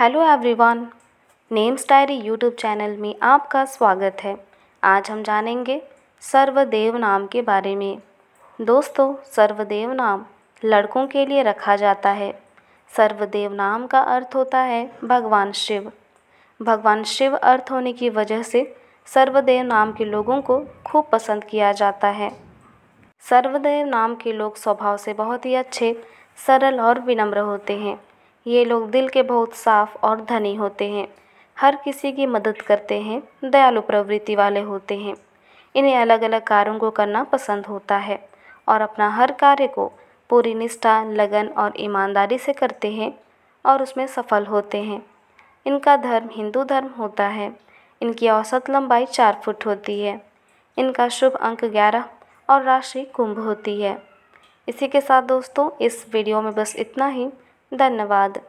hello everyone names diary YouTube channel में आपका स्वागत है आज हम जानेंगे सर्वदेव नाम के बारे में दोस्तों सर्वदेव नाम लड़कों के लिए रखा जाता है सर्वदेव नाम का अर्थ होता है भगवान शिव भगवान शिव अर्थ होने की वजह से सर्वदेव नाम के लोगों को खूब पसंद किया जाता है सर्वदेव नाम के लोग स्वभाव से बहुत ही अच्छे सरल और विनम्र होते हैं ये लोग दिल के बहुत साफ़ और धनी होते हैं हर किसी की मदद करते हैं दयालु प्रवृत्ति वाले होते हैं इन्हें अलग अलग कार्यों को करना पसंद होता है और अपना हर कार्य को पूरी निष्ठा लगन और ईमानदारी से करते हैं और उसमें सफल होते हैं इनका धर्म हिंदू धर्म होता है इनकी औसत लंबाई चार फुट होती है इनका शुभ अंक ग्यारह और राशि कुंभ होती है इसी के साथ दोस्तों इस वीडियो में बस इतना ही धन्यवाद